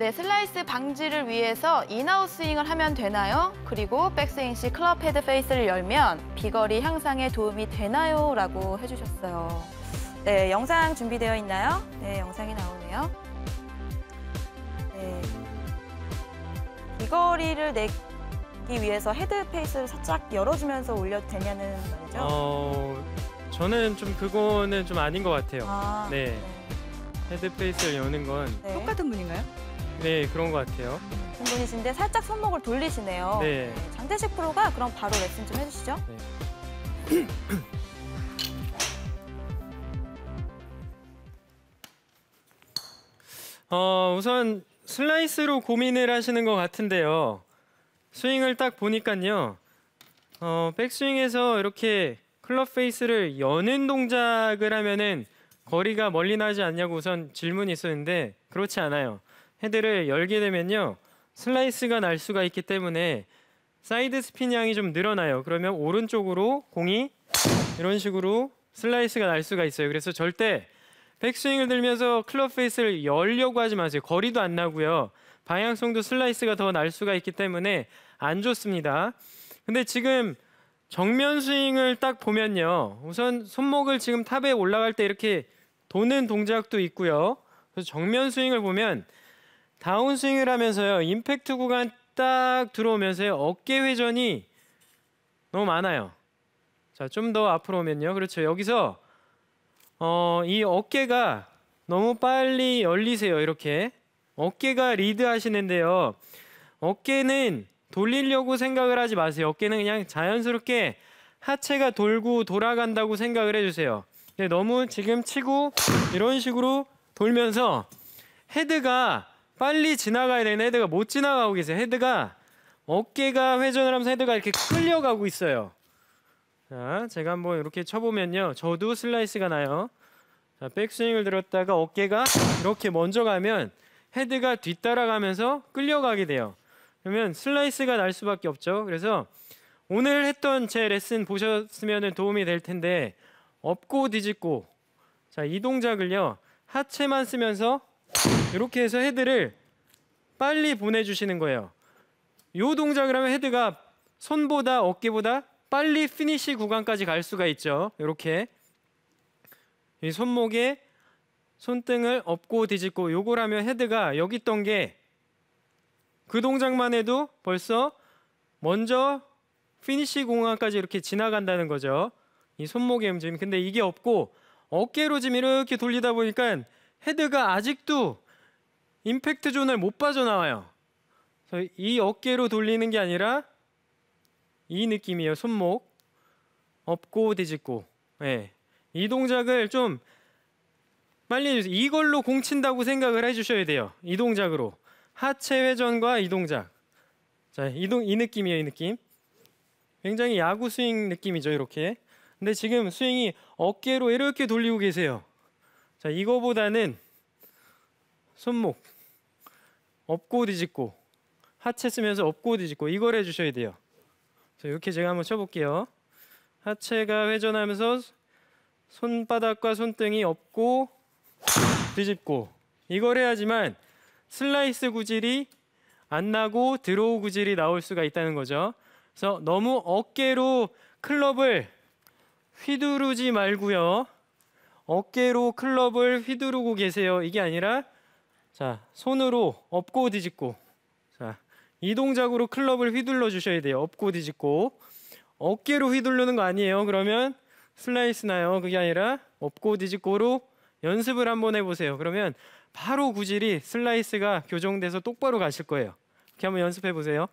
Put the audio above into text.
네, 슬라이스 방지를 위해서 인아웃 스윙을 하면 되나요? 그리고 백스윙 시 클럽 헤드 페이스를 열면 비거리 향상에 도움이 되나요? 라고 해주셨어요. 네, 영상 준비되어 있나요? 네, 영상이 나오네요. 네. 비거리를 내기 위해서 헤드 페이스를 살짝 열어주면서 올려도 되냐는 말이죠? 어, 저는 좀 그거는 좀 아닌 것 같아요. 아, 네. 네. 헤드 페이스를 여는 건 네. 똑같은 분인가요? 네, 그런 것 같아요. 분분이신데 살짝 손목을 돌리시네요. 네. 장태식 프로가 그럼 바로 레슨 좀 해주시죠. 네. 어, 우선 슬라이스로 고민을 하시는 것 같은데요. 스윙을 딱 보니까요. 어, 백스윙에서 이렇게 클럽 페이스를 여는 동작을 하면은 거리가 멀리 나지 않냐고 우선 질문이 있었는데 그렇지 않아요. 헤드를 열게 되면요 슬라이스가 날 수가 있기 때문에 사이드 스핀 양이 좀 늘어나요 그러면 오른쪽으로 공이 이런 식으로 슬라이스가 날 수가 있어요 그래서 절대 백스윙을 들면서 클럽 페이스를 열려고 하지 마세요 거리도 안 나고요 방향성도 슬라이스가 더 날 수가 있기 때문에 안 좋습니다 근데 지금 정면 스윙을 딱 보면요 우선 손목을 지금 탑에 올라갈 때 이렇게 도는 동작도 있고요 그래서 정면 스윙을 보면 다운스윙을 하면서요. 임팩트 구간 딱 들어오면서요. 어깨 회전이 너무 많아요. 자, 좀 더 앞으로 오면요. 그렇죠. 여기서 어, 이 어깨가 너무 빨리 열리세요. 이렇게. 어깨가 리드 하시는데요. 어깨는 돌리려고 생각을 하지 마세요. 어깨는 그냥 자연스럽게 하체가 돌고 돌아간다고 생각을 해주세요. 네, 너무 지금 치고 이런 식으로 돌면서 헤드가 빨리 지나가야 되는 헤드가 못 지나가고 계세요. 헤드가 어깨가 회전을 하면서 헤드가 이렇게 끌려가고 있어요. 자, 제가 한번 이렇게 쳐보면요. 저도 슬라이스가 나요. 자, 백스윙을 들었다가 어깨가 이렇게 먼저 가면 헤드가 뒤따라가면서 끌려가게 돼요. 그러면 슬라이스가 날 수밖에 없죠. 그래서 오늘 했던 제 레슨 보셨으면 도움이 될 텐데 업고 뒤집고 자, 이 동작을요. 하체만 쓰면서 이렇게 해서 헤드를 빨리 보내주시는 거예요. 이 동작을 하면 헤드가 손보다 어깨보다 빨리 피니시 구간까지 갈 수가 있죠. 이렇게 이 손목에 손등을 업고 뒤집고 요걸 하면 헤드가 여기 있던 게 그 동작만 해도 벌써 먼저 피니시 공간까지 이렇게 지나간다는 거죠. 이 손목의 움직임. 근데 이게 없고 어깨로 지금 이렇게 돌리다 보니까 헤드가 아직도 임팩트 존을 못 빠져나와요. 이 어깨로 돌리는 게 아니라 이 느낌이에요. 손목 업고 뒤집고. 네. 이 동작을 좀 빨리 해주세요. 이걸로 공 친다고 생각을 해주셔야 돼요. 이 동작으로 하체 회전과 이 동작. 자, 이동 이 느낌이에요. 이 느낌. 굉장히 야구 스윙 느낌이죠. 이렇게. 근데 지금 스윙이 어깨로 이렇게 돌리고 계세요. 자 이거보다는 손목 업고 뒤집고 하체 쓰면서 업고 뒤집고 이걸 해주셔야 돼요 자 이렇게 제가 한번 쳐볼게요 하체가 회전하면서 손바닥과 손등이 업고 뒤집고 이걸 해야지만 슬라이스 구질이 안 나고 드로우 구질이 나올 수가 있다는 거죠 그래서 너무 어깨로 클럽을 휘두르지 말고요 어깨로 클럽을 휘두르고 계세요. 이게 아니라 자 손으로 업고 뒤집고 자이 동작으로 클럽을 휘둘러 주셔야 돼요. 업고 뒤집고 어깨로 휘두르는 거 아니에요. 그러면 슬라이스 나요. 그게 아니라 업고 뒤집고로 연습을 한번 해보세요. 그러면 바로 구질이 슬라이스가 교정돼서 똑바로 가실 거예요. 이렇게 한번 연습해 보세요.